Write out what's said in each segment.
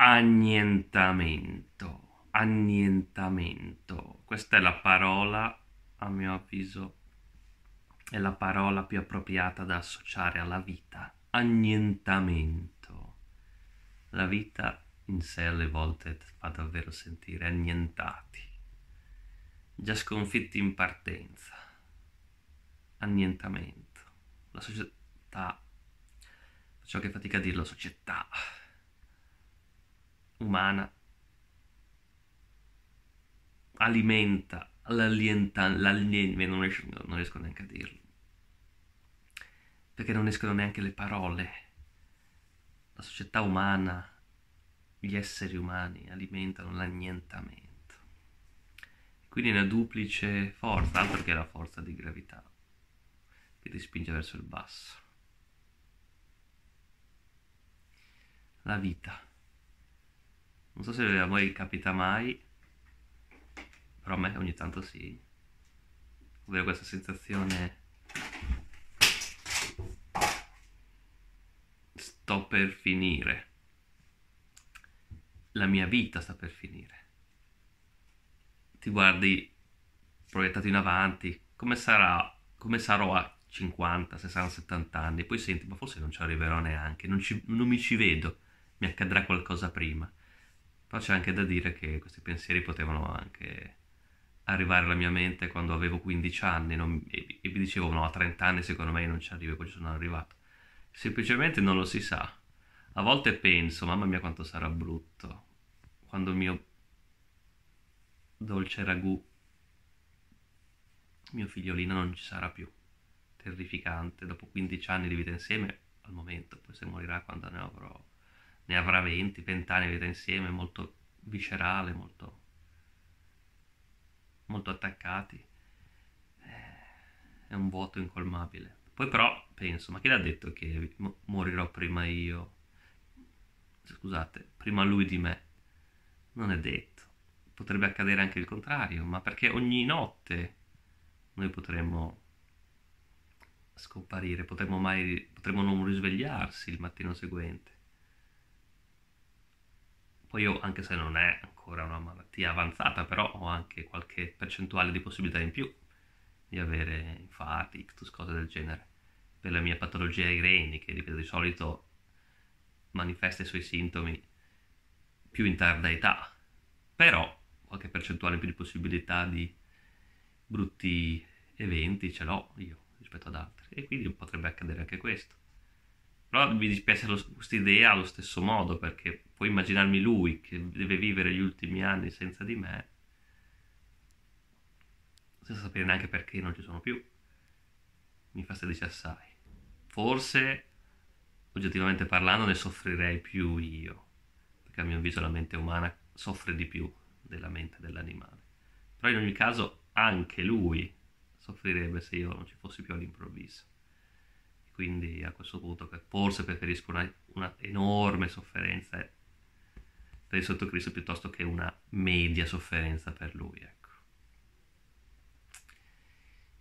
annientamento. Annientamento. Questa è la parola, a mio avviso, è la parola più appropriata da associare alla vita. Annientamento. La vita in sé alle volte fa davvero sentire annientati, già sconfitti in partenza. Annientamento. La società, faccio che fatica a dirlo, società umana alimenta l'alienta, l'alienta, non, riesco, non riesco neanche a dirlo, perché non escono neanche le parole. La società umana, gli esseri umani alimentano l'annientamento. Quindi è una duplice forza, altro che la forza di gravità, che ti spinge verso il basso. La vita. Non so se a voi capita mai, però a me ogni tanto sì. Ovvero questa sensazione... Sto per finire. La mia vita sta per finire. Ti guardi proiettato in avanti, come sarà, come sarò a 50, 60, 70 anni, poi senti, ma forse non ci arriverò neanche, non, ci, non mi ci vedo, mi accadrà qualcosa prima. Però c'è anche da dire che questi pensieri potevano anche arrivare alla mia mente quando avevo 15 anni non, e, e, mi dicevo no, a 30 anni secondo me non ci arrivo, poi ci sono arrivato. Semplicemente non lo si sa. A volte penso, mamma mia quanto sarà brutto, quando il mio dolce ragù, mio figliolino non ci sarà più. Terrificante, dopo 15 anni di vita insieme, al momento, poi se morirà quando ne avrò ne avrà 20, 20 anni, vita insieme, molto viscerale, molto, molto attaccati. Eh, è un vuoto incolmabile. Poi però penso, ma chi l'ha detto che morirò prima io? Scusate, prima lui di me. Non è detto. Potrebbe accadere anche il contrario, ma perché ogni notte noi potremmo scomparire, potremmo, mai, potremmo non risvegliarsi il mattino seguente. Poi io, anche se non è ancora una malattia avanzata, però ho anche qualche percentuale di possibilità in più di avere infarti, ictus, cose del genere. Per la mia patologia ai reni, che ripeto di solito manifesta i suoi sintomi più in tarda età, però qualche percentuale in più di possibilità di brutti eventi ce l'ho io rispetto ad altri e quindi potrebbe accadere anche questo. Però mi dispiace questa idea allo stesso modo, perché puoi immaginarmi lui che deve vivere gli ultimi anni senza di me, senza sapere neanche perché non ci sono più. Mi fa fastidisce assai. Forse, oggettivamente parlando, ne soffrirei più io, perché a mio avviso la mente umana soffre di più della mente dell'animale. Però in ogni caso anche lui soffrirebbe se io non ci fossi più all'improvviso quindi a questo punto che forse preferisco una, una enorme sofferenza per il sottocristo piuttosto che una media sofferenza per lui. Ecco.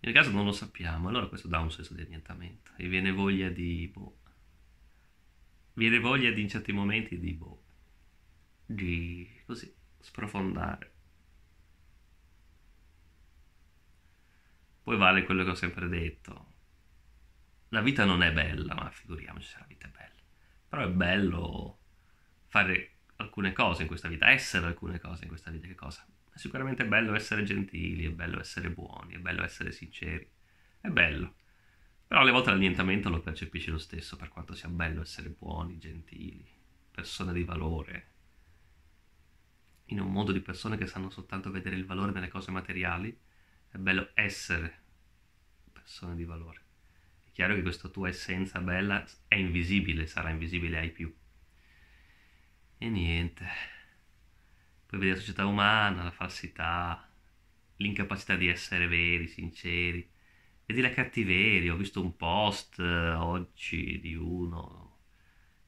Nel caso non lo sappiamo, allora questo dà un senso di annientamento e viene voglia di... Boh, viene voglia di in certi momenti di... Boh, di così, sprofondare. Poi vale quello che ho sempre detto, la vita non è bella, ma figuriamoci se la vita è bella. Però è bello fare alcune cose in questa vita, essere alcune cose in questa vita, che cosa? È sicuramente è bello essere gentili, è bello essere buoni, è bello essere sinceri, è bello. Però alle volte l'annientamento lo percepisci lo stesso, per quanto sia bello essere buoni, gentili, persone di valore, in un mondo di persone che sanno soltanto vedere il valore delle cose materiali, è bello essere persone di valore chiaro che questa tua essenza bella è invisibile, sarà invisibile ai più. E niente. Poi vedi la società umana, la falsità, l'incapacità di essere veri, sinceri. Vedi la cattiveria, ho visto un post eh, oggi di uno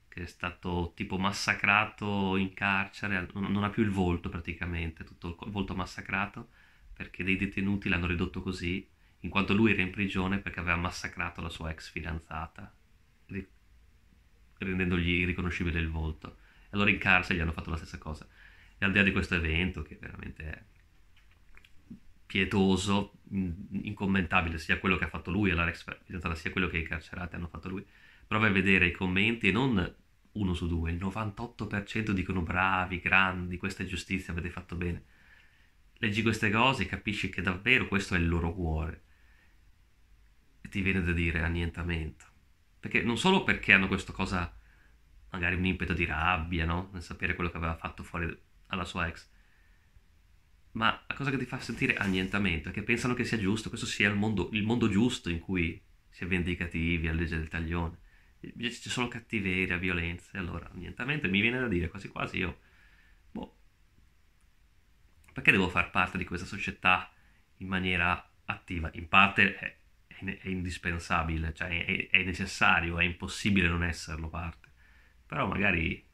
che è stato tipo massacrato in carcere, non ha più il volto praticamente, tutto il volto massacrato perché dei detenuti l'hanno ridotto così in quanto lui era in prigione perché aveva massacrato la sua ex fidanzata, rendendogli irriconoscibile il volto. allora in carcere gli hanno fatto la stessa cosa. E al di là di questo evento, che veramente è pietoso, incommentabile, sia quello che ha fatto lui e la ex fidanzata, sia quello che i carcerati hanno fatto lui, prova a vedere i commenti e non uno su due, il 98% dicono bravi, grandi, questa è giustizia, avete fatto bene. Leggi queste cose e capisci che davvero questo è il loro cuore e ti viene da dire annientamento. Perché non solo perché hanno questa cosa, magari un impeto di rabbia, no? Nel sapere quello che aveva fatto fuori alla sua ex. Ma la cosa che ti fa sentire annientamento è che pensano che sia giusto, questo sia il mondo, il mondo giusto in cui si è vendicativi, a legge del taglione. Invece ci sono cattiveria, violenze, allora annientamento. E mi viene da dire quasi quasi io, boh, perché devo far parte di questa società in maniera attiva? In parte è è indispensabile, cioè è, è necessario, è impossibile non esserlo parte. Però magari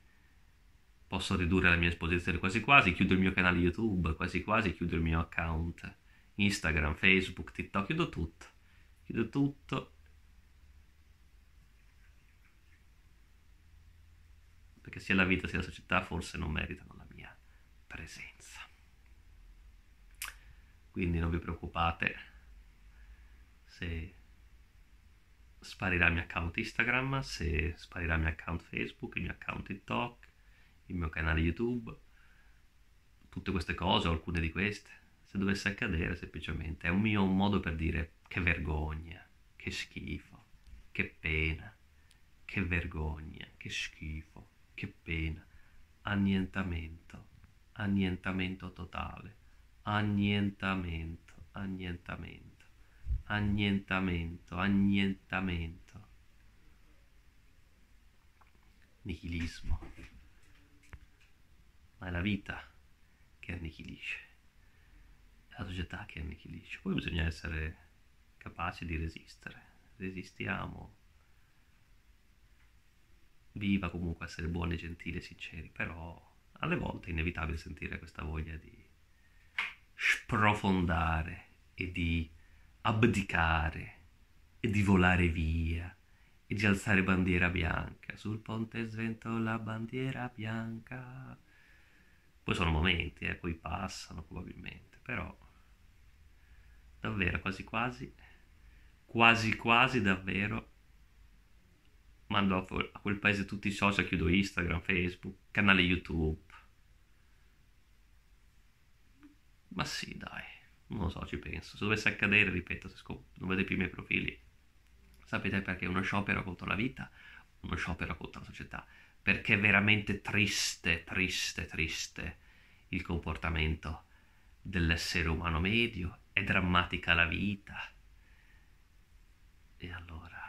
posso ridurre la mia esposizione quasi quasi, chiudo il mio canale YouTube, quasi quasi chiudo il mio account Instagram, Facebook, TikTok, chiudo tutto. Chiudo tutto. Perché sia la vita sia la società forse non meritano la mia presenza. Quindi non vi preoccupate se sparirà il mio account Instagram, se sparirà il mio account Facebook, il mio account TikTok, il mio canale YouTube, tutte queste cose o alcune di queste. Se dovesse accadere semplicemente è un mio modo per dire che vergogna, che schifo, che pena, che vergogna, che schifo, che pena, annientamento, annientamento totale, annientamento, annientamento annientamento, annientamento, nichilismo. Ma è la vita che annichilisce, è la società che annichilisce. Poi bisogna essere capaci di resistere, resistiamo. Viva comunque essere buoni, gentili e sinceri, però alle volte è inevitabile sentire questa voglia di sprofondare e di abdicare e di volare via e di alzare bandiera bianca. Sul ponte sventola bandiera bianca. Poi sono momenti, eh, poi passano probabilmente, però davvero quasi quasi, quasi quasi davvero mando a quel paese tutti i social, chiudo Instagram, Facebook, canale YouTube. Ma sì, dai. Non lo so, ci penso. Se dovesse accadere, ripeto, se scop- non vedete più i miei profili, sapete perché uno sciopero contro la vita, uno sciopero contro la società, perché è veramente triste, triste, triste il comportamento dell'essere umano medio, è drammatica la vita. E allora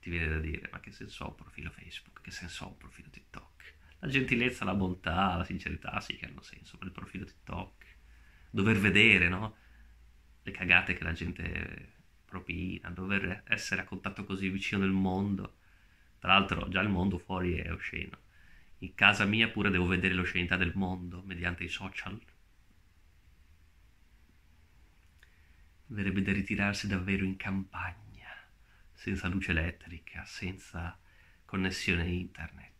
ti viene da dire, ma che senso ha un profilo Facebook? Che senso ha un profilo TikTok? La gentilezza, la bontà, la sincerità sì che hanno senso, ma il profilo TikTok. Dover vedere, no? le cagate che la gente propina, dover essere a contatto così vicino del mondo. Tra l'altro già il mondo fuori è osceno. In casa mia pure devo vedere l'oscenità del mondo mediante i social. Verrebbe da ritirarsi davvero in campagna, senza luce elettrica, senza connessione internet.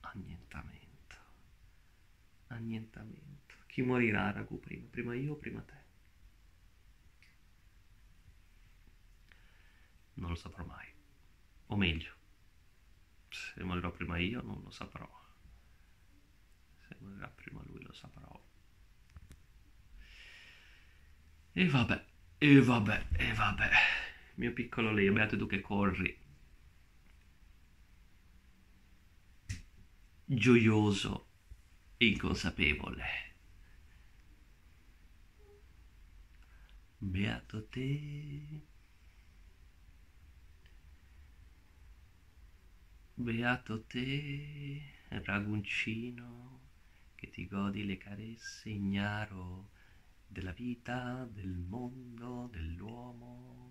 Annientamento. Annientamento. Chi morirà, ragù, prima? Prima io o prima te? Non lo saprò mai. O meglio, se morirò prima io non lo saprò. Se morirà prima lui lo saprò. E vabbè, e vabbè, e vabbè. Mio piccolo Leo, beato tu che corri. Gioioso e inconsapevole. Beato te. Beato te, raguncino, che ti godi le carezze ignaro della vita, del mondo, dell'uomo.